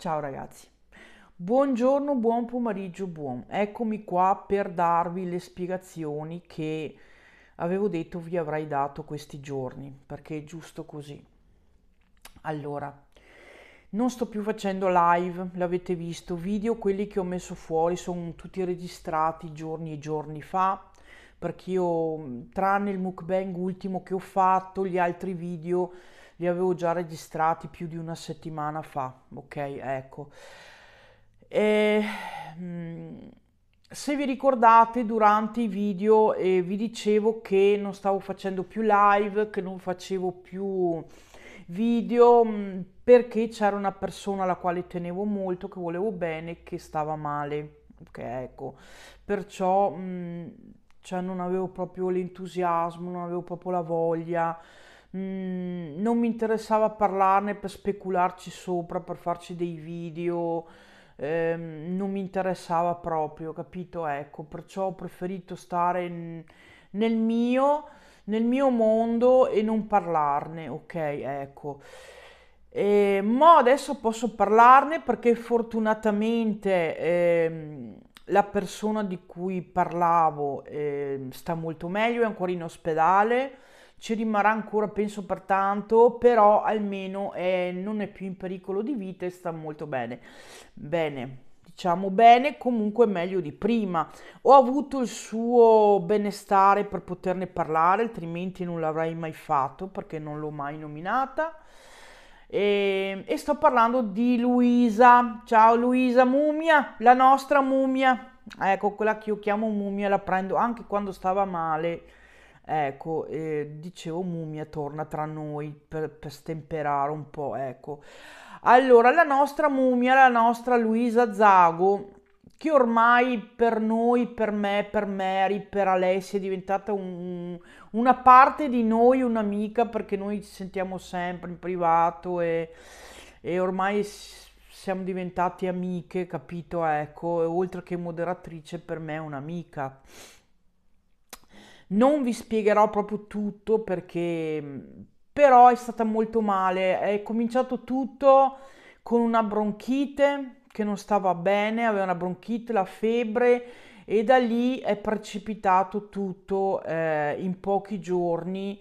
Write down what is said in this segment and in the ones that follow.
Ciao ragazzi. Buongiorno, buon pomeriggio, buon. Eccomi qua per darvi le spiegazioni che avevo detto vi avrei dato questi giorni, perché è giusto così. Allora, non sto più facendo live, l'avete visto, video quelli che ho messo fuori sono tutti registrati giorni e giorni fa, perché io tranne il mukbang ultimo che ho fatto, gli altri video li avevo già registrati più di una settimana fa, ok? Ecco. E, mm, se vi ricordate durante i video eh, vi dicevo che non stavo facendo più live, che non facevo più video mm, perché c'era una persona alla quale tenevo molto, che volevo bene, che stava male. Ok, ecco, perciò mh, mm, cioè non avevo proprio l'entusiasmo, non avevo proprio la voglia. Mm, non mi interessava parlarne per specularci sopra, per farci dei video, ehm, non mi interessava proprio, capito? Ecco, perciò ho preferito stare in, nel mio, nel mio mondo e non parlarne, ok? Ecco. Eh, ma adesso posso parlarne perché fortunatamente ehm, la persona di cui parlavo eh, sta molto meglio, è ancora in ospedale ci rimarrà ancora penso per tanto, però almeno eh, non è più in pericolo di vita e sta molto bene. Bene diciamo bene, comunque meglio di prima. Ho avuto il suo benestare per poterne parlare, altrimenti non l'avrei mai fatto perché non l'ho mai nominata. E, ehm, e, sto parlando di Luisa. Ciao Luisa Mumia, la nostra Mumia. Ecco, quella che io chiamo Mumia la prendo anche quando stava male Ecco, eh, dicevo Mumia torna tra noi per, per stemperare un po', ecco. Allora, la nostra Mumia, la nostra Luisa Zago, che ormai per noi, per me, per Mary, per Alessia è diventata un, una parte di noi, un'amica, perché noi ci sentiamo sempre in privato e, e ormai siamo diventate amiche, capito? Ecco, oltre che moderatrice per me è un'amica. Non vi spiegherò proprio tutto perché mm, però è stata molto male, è cominciato tutto con una bronchite che non stava bene, aveva una bronchite, la febbre e da lì è precipitato tutto eh, in pochi giorni.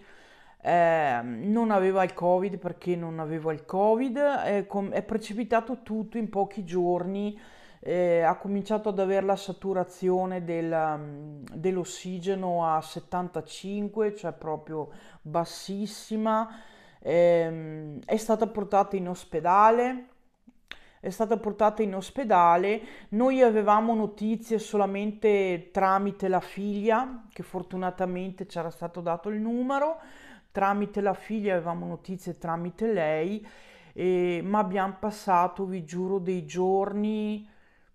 Eh, non aveva il covid perché non avevo il covid, è, è precipitato tutto in pochi giorni eh, ha cominciato ad avere la saturazione del, mm, dell'ossigeno a 75, cioè proprio bassissima, eh, è stata portata in ospedale è stata portata in ospedale. Noi avevamo notizie solamente tramite la figlia, che fortunatamente ci era stato dato il numero, tramite la figlia avevamo notizie tramite lei, eh, ma abbiamo passato, vi giuro, dei giorni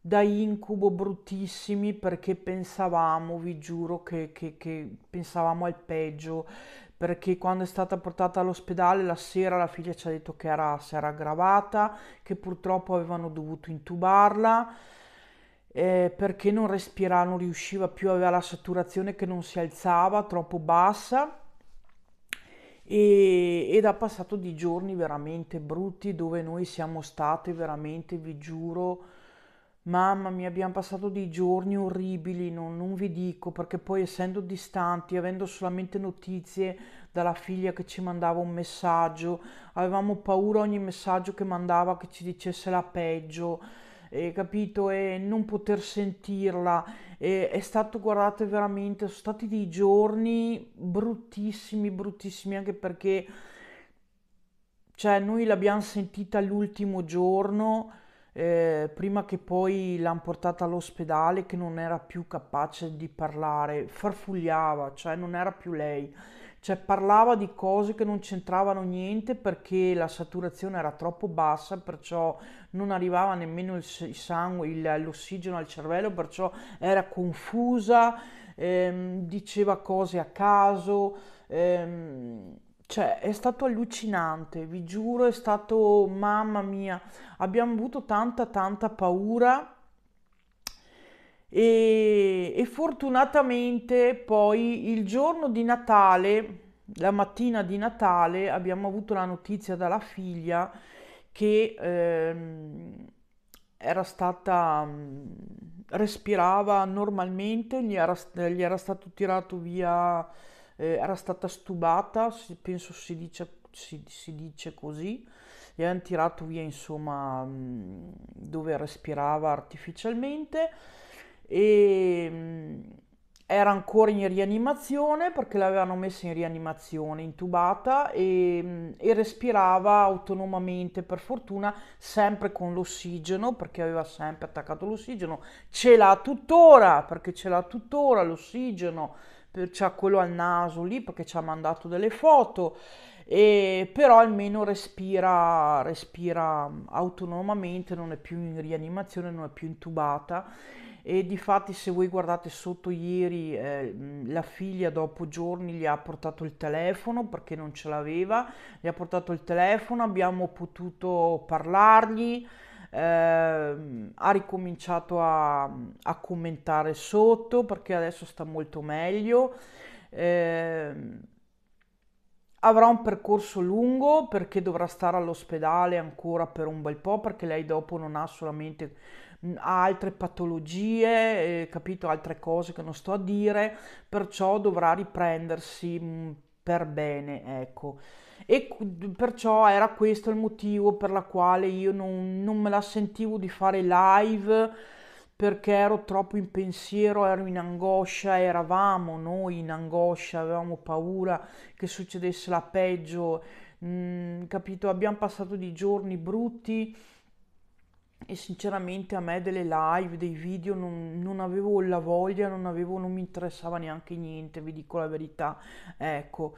da incubo bruttissimi perché pensavamo, vi giuro, che, che, che pensavamo al peggio, perché quando è stata portata all'ospedale la sera la figlia ci ha detto che era, si era aggravata, che purtroppo avevano dovuto intubarla. Eh, perché non respirava, non riusciva più, aveva la saturazione che non si alzava, troppo bassa e, ed ha passato di giorni veramente brutti dove noi siamo state veramente, vi giuro, Mamma mia, abbiamo passato dei giorni orribili, non, non, vi dico, perché poi essendo distanti, avendo solamente notizie dalla figlia che ci mandava un messaggio, avevamo paura ogni messaggio che mandava che ci dicesse la peggio, eh, capito? E non poter sentirla. E, è stato, guardate, veramente, sono stati dei giorni bruttissimi, bruttissimi, anche perché, cioè, noi l'abbiamo sentita l'ultimo giorno eh, prima che poi l'hanno portata all'ospedale che non era più capace di parlare, farfugliava, cioè non era più lei, cioè parlava di cose che non c'entravano niente perché la saturazione era troppo bassa, perciò non arrivava nemmeno il, sangue, il, l'ossigeno al cervello, perciò era confusa, ehm, diceva cose a caso. Ehm, cioè, è stato allucinante, vi giuro, è stato, mamma mia, abbiamo avuto tanta, tanta paura e, e fortunatamente poi il giorno di Natale, la mattina di Natale, abbiamo avuto la notizia dalla figlia che ehm, era stata, respirava normalmente, gli era, gli era stato tirato via eh, era stata stubata, si, penso si dice, si, si dice così, e hanno tirato via insomma mm, dove respirava artificialmente e mm, era ancora in rianimazione perché l'avevano messa in rianimazione, intubata e, mm, e, respirava autonomamente, per fortuna, sempre con l'ossigeno perché aveva sempre attaccato l'ossigeno. Ce l'ha tuttora perché ce l'ha tuttora l'ossigeno, c'ha quello al naso lì perché ci ha mandato delle foto. E, però almeno respira, respira mm, autonomamente, non è più in rianimazione, non è più intubata e difatti se voi guardate sotto ieri eh, la figlia dopo giorni gli ha portato il telefono perché non ce l'aveva, gli ha portato il telefono, abbiamo potuto parlargli, eh, ha ricominciato a, a, commentare sotto perché adesso sta molto meglio. Eh, avrà un percorso lungo perché dovrà stare all'ospedale ancora per un bel po' perché lei dopo non ha solamente altre patologie, eh, capito, altre cose che non sto a dire, perciò dovrà riprendersi mm, per bene, ecco. E perciò era questo il motivo per la quale io non, non me la sentivo di fare live perché ero troppo in pensiero, ero in angoscia, eravamo noi in angoscia, avevamo paura che succedesse la peggio, mm, capito? Abbiamo passato dei giorni brutti e sinceramente a me delle live, dei video non, non, avevo la voglia, non avevo, non mi interessava neanche niente, vi dico la verità, ecco.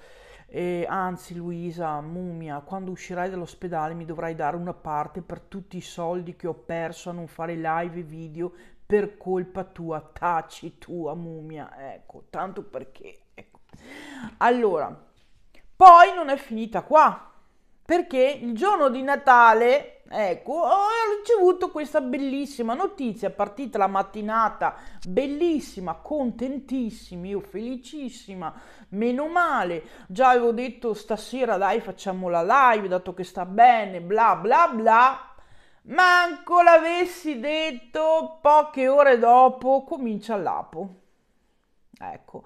E anzi Luisa, mumia, quando uscirai dall'ospedale mi dovrai dare una parte per tutti i soldi che ho perso a non fare live e video per colpa tua, taci tua mumia, ecco, tanto perché, ecco. Allora, poi non è finita qua, perché il giorno di Natale Ecco, ho ricevuto questa bellissima notizia, è partita la mattinata, bellissima, contentissima, io felicissima, meno male, già avevo detto stasera dai facciamo la live, dato che sta bene, bla bla bla, manco l'avessi detto, poche ore dopo comincia l'apo. Ecco.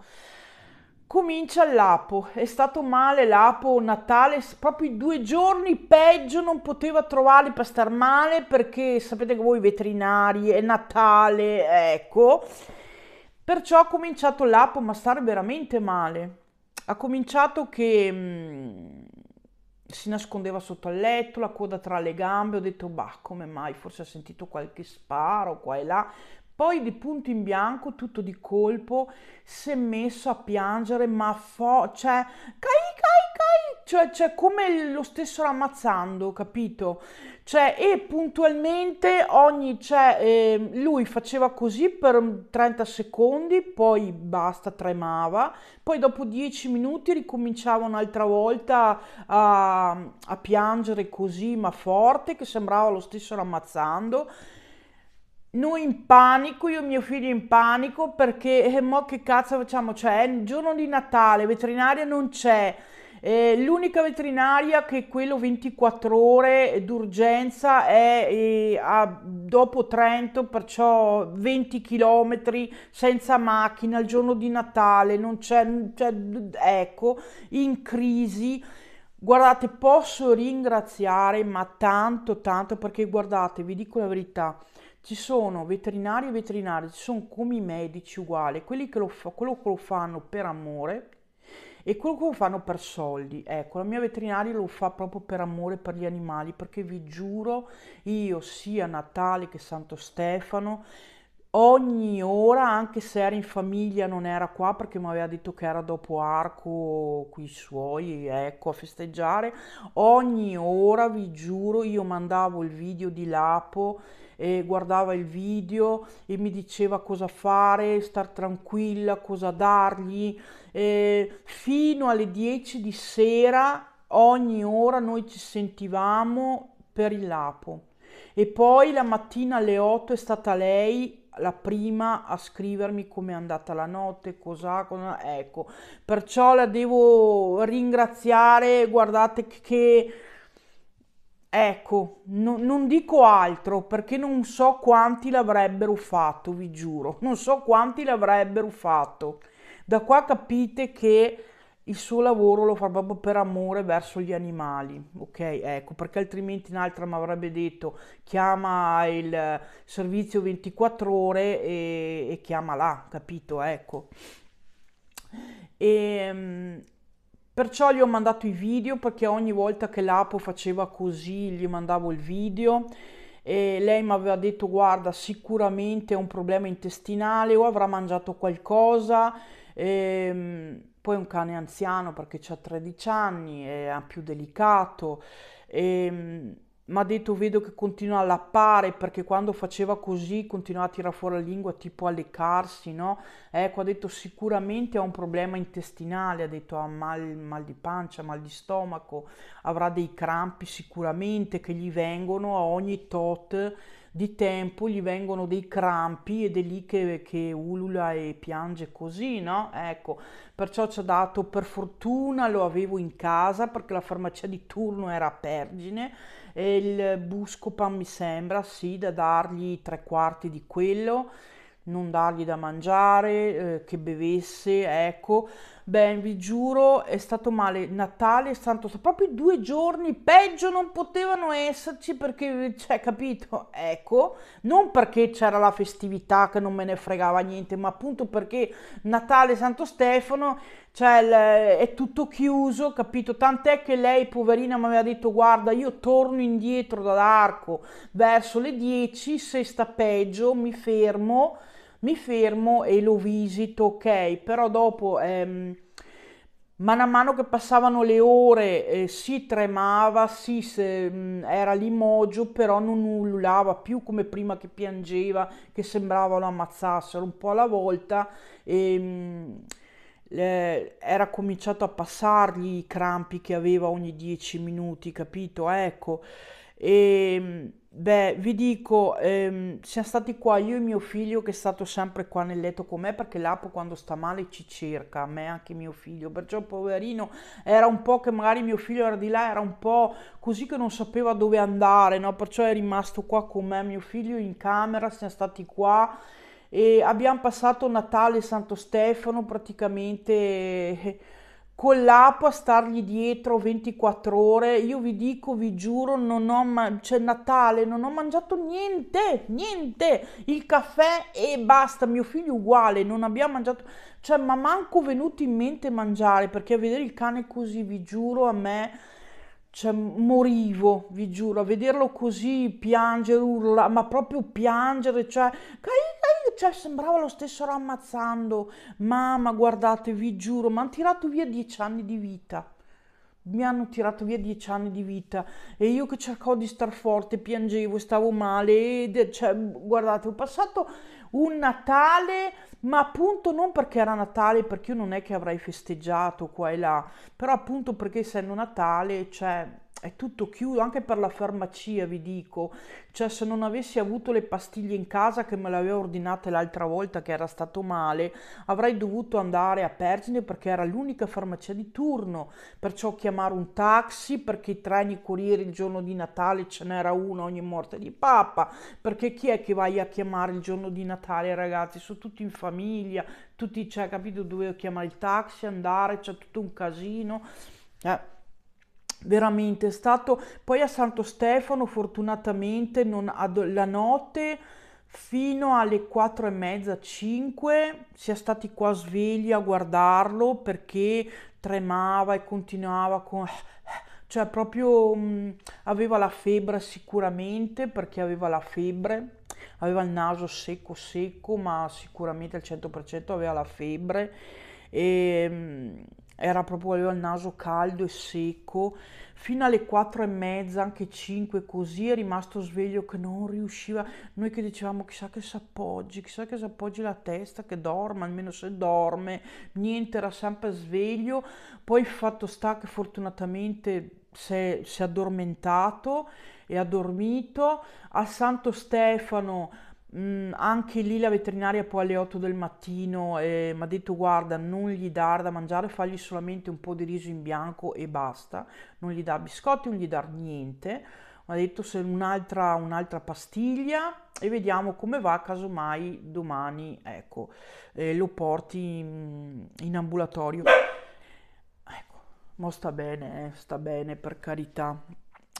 Comincia l'Apo, è stato male l'Apo Natale, proprio i due giorni peggio non poteva trovare per star male perché sapete che voi veterinari è Natale, ecco. Perciò ha cominciato l'Apo ma stare veramente male. Ha cominciato che mh, mm, si nascondeva sotto al letto, la coda tra le gambe, ho detto bah come mai, forse ha sentito qualche sparo qua e là, poi di punto in bianco, tutto di colpo, si è messo a piangere, ma fo... cioè, cai, cai, cai, cioè, cioè come lo stessero ammazzando, capito? Cioè, e puntualmente ogni, cioè, eh, lui faceva così per 30 secondi, poi basta, tremava, poi dopo 10 minuti ricominciava un'altra volta a, a piangere così, ma forte, che sembrava lo stessero ammazzando noi in panico, io e mio figlio in panico perché eh, mo che cazzo facciamo? Cioè, il giorno di Natale, veterinaria non c'è. Eh, l'unica veterinaria che è quello 24 ore d'urgenza è eh, a, dopo Trento, perciò 20 km senza macchina il giorno di Natale, non c'è, c'è cioè, ecco, in crisi. Guardate, posso ringraziare, ma tanto, tanto, perché guardate, vi dico la verità ci sono veterinari e veterinari, ci sono come i medici uguali, quelli che lo, fa, quello che lo fanno per amore e quello che lo fanno per soldi. Ecco, la mia veterinaria lo fa proprio per amore per gli animali, perché vi giuro, io sia Natale che Santo Stefano, ogni ora, anche se era in famiglia, non era qua perché mi aveva detto che era dopo arco qui suoi, ecco, a festeggiare, ogni ora, vi giuro, io mandavo il video di Lapo eh, guardava il video e mi diceva cosa fare, star tranquilla, cosa dargli, eh, fino alle 10 di sera ogni ora noi ci sentivamo per il lapo e poi la mattina alle 8 è stata lei la prima a scrivermi com'è andata la notte, cos'ha, cosa, ecco, perciò la devo ringraziare, guardate che Ecco, no, non dico altro perché non so quanti l'avrebbero fatto, vi giuro, non so quanti l'avrebbero fatto. Da qua capite che il suo lavoro lo fa proprio per amore verso gli animali, ok? Ecco, perché altrimenti un'altra mi avrebbe detto chiama il servizio 24 ore e, e chiama là, capito? Ecco. E, ehm, Perciò gli ho mandato i video perché ogni volta che l'Apo faceva così gli mandavo il video e lei mi aveva detto guarda sicuramente è un problema intestinale o avrà mangiato qualcosa. E, ehm, poi un cane anziano perché ha 13 anni, è più delicato. E, ehm, mi ha detto vedo che continua a lappare perché quando faceva così continuava a tirare fuori la lingua tipo a leccarsi, no? Ecco, ha detto sicuramente ha un problema intestinale, ha detto ha mal, mal di pancia, mal di stomaco, avrà dei crampi sicuramente che gli vengono a ogni tot di tempo gli vengono dei crampi ed è lì che, che ulula e piange così, no? Ecco, perciò ci ha dato, per fortuna lo avevo in casa perché la farmacia di turno era a Pergine e il Buscopan mi sembra, sì, da dargli tre quarti di quello non dargli da mangiare, eh, che bevesse, ecco, Beh, vi giuro, è stato male Natale e Santo proprio due giorni, peggio non potevano esserci perché, cioè, capito? Ecco, non perché c'era la festività che non me ne fregava niente, ma appunto perché Natale Santo Stefano, cioè, è tutto chiuso, capito? Tant'è che lei, poverina, mi aveva detto, guarda, io torno indietro dall'arco verso le 10, se sta peggio mi fermo mi fermo e lo visito, ok, però dopo... Ehm, man mano che passavano le ore eh, si tremava, si, se, mh, mm, era limogio, mogio, però non ululava più come prima che piangeva, che sembrava lo ammazzassero un po' alla volta. E, mh, eh, era cominciato a passargli i crampi che aveva ogni dieci minuti, capito? Ecco. E, ehm, mh, Beh, vi dico, ehm, siamo stati qua io e mio figlio che è stato sempre qua nel letto con me perché l'apo quando sta male ci cerca, a me e anche mio figlio, perciò poverino era un po' che magari mio figlio era di là, era un po' così che non sapeva dove andare, no? Perciò è rimasto qua con me, mio figlio in camera, siamo stati qua e abbiamo passato Natale e Santo Stefano praticamente... Eh, con l'app a stargli dietro 24 ore, io vi dico, vi giuro, non ho man- c'è cioè Natale, non ho mangiato niente, niente, il caffè e basta, mio figlio uguale, non abbiamo mangiato, cioè ma manco venuto in mente mangiare, perché a vedere il cane così, vi giuro, a me cioè, morivo, vi giuro, a vederlo così piangere, urlare, ma proprio piangere, cioè, Caino cioè sembrava lo stessero ammazzando. Mamma, guardate, vi giuro, mi hanno tirato via dieci anni di vita. Mi hanno tirato via dieci anni di vita e io che cercavo di star forte, piangevo, stavo male. Ed, cioè, guardate, ho passato un Natale, ma appunto non perché era Natale, perché io non è che avrei festeggiato qua e là, però appunto perché essendo Natale, cioè è tutto chiuso, anche per la farmacia vi dico, cioè se non avessi avuto le pastiglie in casa che me le aveva ordinate l'altra volta che era stato male, avrei dovuto andare a Pergine perché era l'unica farmacia di turno, perciò chiamare un taxi perché i treni corrieri il giorno di Natale ce n'era uno ogni morte di papa, perché chi è che vai a chiamare il giorno di Natale ragazzi, sono tutti in famiglia, tutti, cioè capito, dovevo chiamare il taxi, andare, c'è tutto un casino. Eh veramente è stato poi a Santo Stefano fortunatamente non ad, la notte fino alle 4 e mezza 5 si è stati qua svegli a guardarlo perché tremava e continuava con cioè proprio mh, mm, aveva la febbre sicuramente perché aveva la febbre aveva il naso secco secco ma sicuramente al 100% aveva la febbre e ehm, mh, era proprio aveva il naso caldo e secco, fino alle quattro e mezza, anche cinque, così è rimasto sveglio che non riusciva, noi che dicevamo chissà che s'appoggi, chissà che s'appoggi la testa, che dorma, almeno se dorme, niente, era sempre sveglio, poi il fatto sta che fortunatamente si è, si è addormentato e ha dormito, a Santo Stefano Mm, anche lì la veterinaria poi alle 8 del mattino eh, mi ha detto guarda non gli dar da mangiare, fagli solamente un po' di riso in bianco e basta, non gli dar biscotti, non gli dar niente, mi ha detto se un'altra, un'altra pastiglia e vediamo come va, casomai domani ecco, eh, lo porti in, in ambulatorio. Ecco, ma sta bene, eh, sta bene per carità.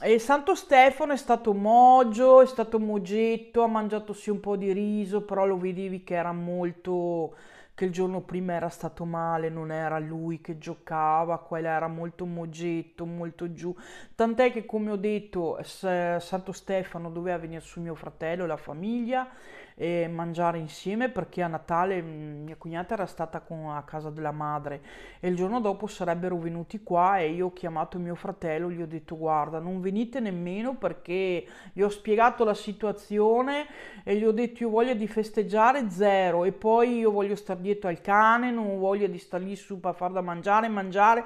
E Santo Stefano è stato mogio, è stato mogetto, ha mangiato sì un po' di riso, però lo vedevi che era molto... che il giorno prima era stato male, non era lui che giocava, quella era molto mogetto, molto giù. Tant'è che come ho detto, Santo Stefano doveva venire su mio fratello la famiglia, e mangiare insieme perché a Natale mm, mia cognata era stata con, a casa della madre e il giorno dopo sarebbero venuti qua e io ho chiamato mio fratello, gli ho detto guarda non venite nemmeno perché gli ho spiegato la situazione e gli ho detto io voglio di festeggiare zero e poi io voglio stare dietro al cane, non voglio di stare lì su per far da mangiare, mangiare,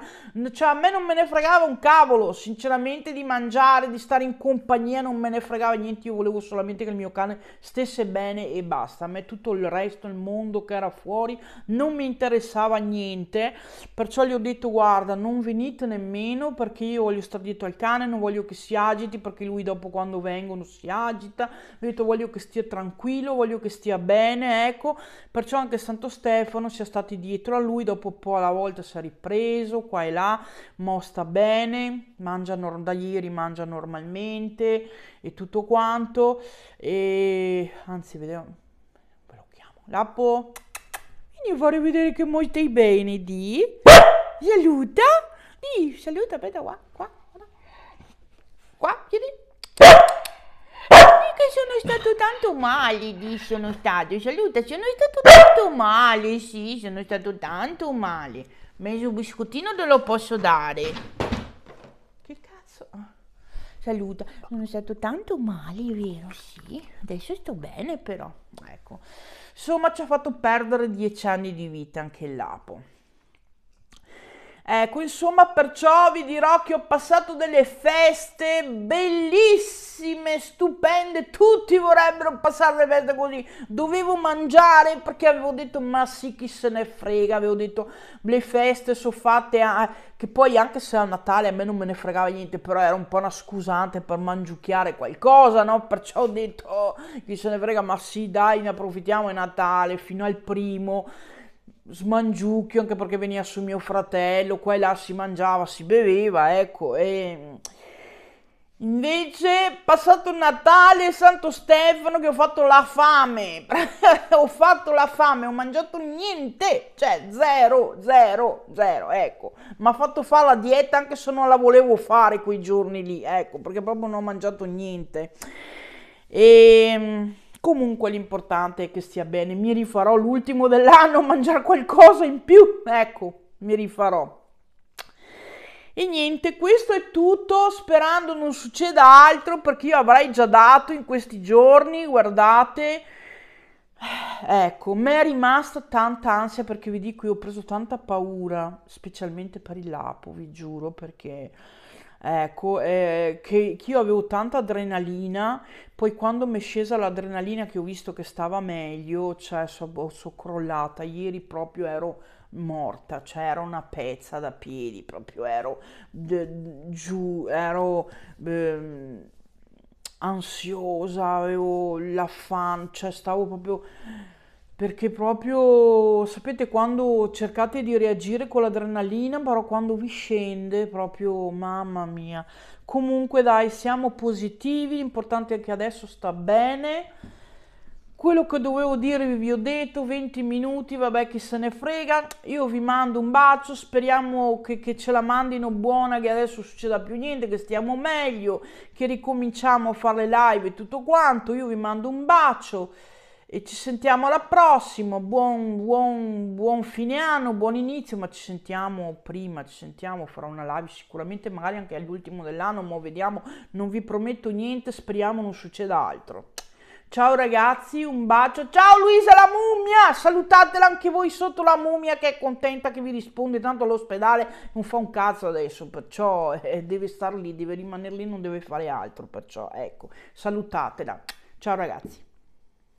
cioè a me non me ne fregava un cavolo sinceramente di mangiare, di stare in compagnia non me ne fregava niente, io volevo solamente che il mio cane stesse bene bene e basta. A me tutto il resto, il mondo che era fuori, non mi interessava niente. Perciò gli ho detto, guarda, non venite nemmeno perché io voglio stare dietro al cane, non voglio che si agiti perché lui dopo quando vengono si agita. Ho detto, voglio che stia tranquillo, voglio che stia bene, ecco. Perciò anche Santo Stefano sia è stati dietro a lui, dopo un po' alla volta si è ripreso, qua e là, mo sta bene, mangia no- da ieri mangia normalmente e tutto quanto. E anzi, vedere, blocchiamo l'appo, quindi vorrei vedere che mo stai bene, di, saluta, di, saluta, aspetta qua, qua, qua, chiedi, che sono stato tanto male, di, sono stato, saluta, sono stato tanto male, sì, sono stato tanto male, mezzo biscottino te lo posso dare, che cazzo, saluta. Non è stato tanto male, vero? Sì, adesso sto bene però. Ecco. Insomma, ci ha fatto perdere dieci anni di vita anche il l'apo. Ecco, insomma, perciò vi dirò che ho passato delle feste bellissime, stupende, tutti vorrebbero passare le feste così. Dovevo mangiare perché avevo detto, ma sì, chi se ne frega, avevo detto, le feste sono fatte, a... che poi anche se a Natale a me non me ne fregava niente, però era un po' una scusante per mangiucchiare qualcosa, no? Perciò ho detto, oh, chi se ne frega, ma sì, dai, ne approfittiamo, è Natale, fino al primo smangiucchio anche perché veniva su mio fratello, qua e là si mangiava, si beveva, ecco, e... Invece, passato Natale, Santo Stefano, che ho fatto la fame, ho fatto la fame, ho mangiato niente, cioè zero, zero, zero, ecco. Mi ha fatto fare la dieta anche se non la volevo fare quei giorni lì, ecco, perché proprio non ho mangiato niente. E ehm, Comunque l'importante è che stia bene, mi rifarò l'ultimo dell'anno, a mangiare qualcosa in più, ecco, mi rifarò. E niente, questo è tutto, sperando non succeda altro perché io avrei già dato in questi giorni, guardate, ecco, mi è rimasta tanta ansia perché vi dico, io ho preso tanta paura, specialmente per il lapo, vi giuro, perché Ecco, eh, che, che, io avevo tanta adrenalina, poi quando mi è scesa l'adrenalina che ho visto che stava meglio, cioè sono boh, so crollata, ieri proprio ero morta, cioè ero una pezza da piedi, proprio ero de, giù, ero eh, ansiosa, avevo l'affanno, cioè stavo proprio perché proprio sapete quando cercate di reagire con l'adrenalina, però quando vi scende proprio mamma mia. Comunque dai, siamo positivi, l'importante è che adesso sta bene. Quello che dovevo dirvi vi ho detto, 20 minuti, vabbè chi se ne frega, io vi mando un bacio, speriamo che, che ce la mandino buona, che adesso succeda più niente, che stiamo meglio, che ricominciamo a fare le live e tutto quanto, io vi mando un bacio e ci sentiamo alla prossima. Buon, buon, buon fine anno, buon inizio, ma ci sentiamo prima, ci sentiamo, farò una live sicuramente magari anche all'ultimo dell'anno, ma vediamo, non vi prometto niente, speriamo non succeda altro. Ciao ragazzi, un bacio. Ciao Luisa la mummia, salutatela anche voi sotto la mummia che è contenta che vi risponde, tanto all'ospedale non fa un cazzo adesso, perciò eh, deve star lì, deve rimanere lì, non deve fare altro, perciò ecco, salutatela. Ciao ragazzi.